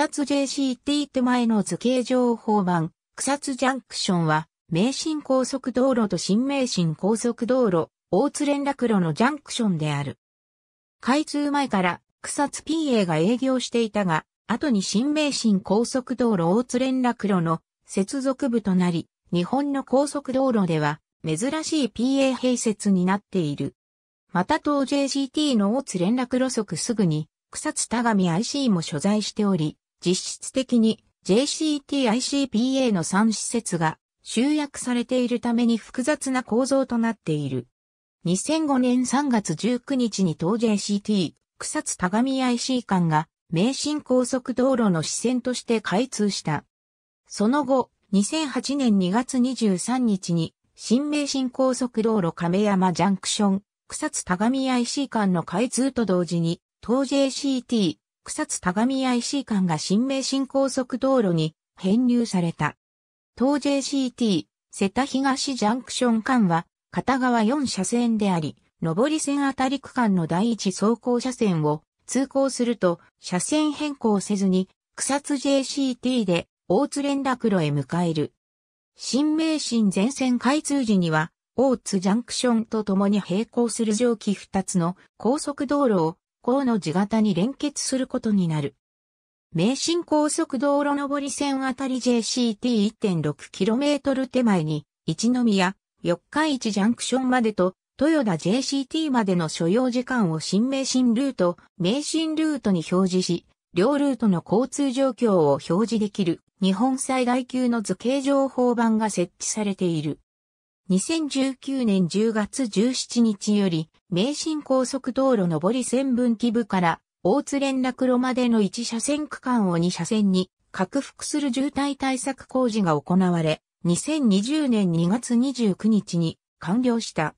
草津 JCT 手前の図形情報版、草津ジャンクションは、名神高速道路と新名神高速道路、大津連絡路のジャンクションである。開通前から草津 PA が営業していたが、後に新名神高速道路大津連絡路の接続部となり、日本の高速道路では珍しい PA 併設になっている。また当 j c t の大津連絡路側すぐに草津田上 IC も所在しており、実質的に JCTICPA の3施設が集約されているために複雑な構造となっている。2005年3月19日に当 JCT 草津田上 IC 間が名神高速道路の支線として開通した。その後、2008年2月23日に新名神高速道路亀山ジャンクション草津田上 IC 間の開通と同時に東 JCT 草津田上 IC 間が新名神高速道路に編入された。東 JCT、瀬田東ジャンクション間は片側4車線であり、上り線あたり区間の第一走行車線を通行すると車線変更せずに草津 JCT で大津連絡路へ向かえる。新名神全線開通時には大津ジャンクションと共に並行する上記2つの高速道路を項の字型に連結することになる。名神高速道路上り線あたり JCT1.6km 手前に、一宮、四日市ジャンクションまでと、豊田 JCT までの所要時間を新名神ルート、名神ルートに表示し、両ルートの交通状況を表示できる日本最大級の図形情報板が設置されている。2019年10月17日より、名神高速道路上り線分岐部から、大津連絡路までの1車線区間を2車線に、拡幅する渋滞対策工事が行われ、2020年2月29日に完了した。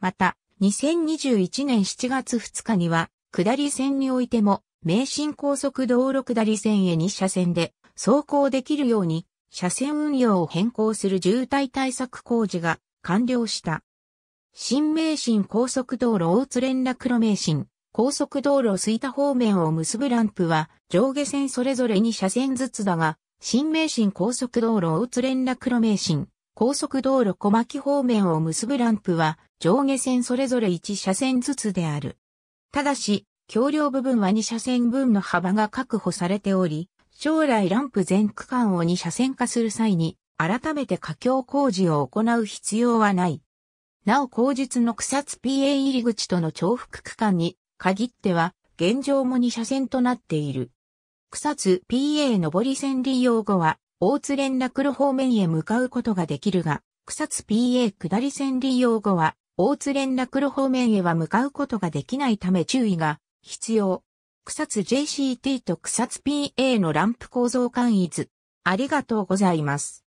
また、2021年7月2日には、下り線においても、名神高速道路下り線へ2車線で走行できるように、車線運用を変更する渋滞対策工事が完了した。新名神高速道路大津連絡路名神高速道路吹田方面を結ぶランプは上下線それぞれ2車線ずつだが、新名神高速道路大津連絡路名神高速道路小牧方面を結ぶランプは上下線それぞれ1車線ずつである。ただし、橋梁部分は2車線分の幅が確保されており、将来ランプ全区間を2車線化する際に改めて架橋工事を行う必要はない。なお後日の草津 PA 入り口との重複区間に限っては現状も2車線となっている。草津 PA 上り線利用後は大津連絡路方面へ向かうことができるが、草津 PA 下り線利用後は大津連絡路方面へは向かうことができないため注意が必要。草津 JCT と草津 PA のランプ構造簡易図。ありがとうございます。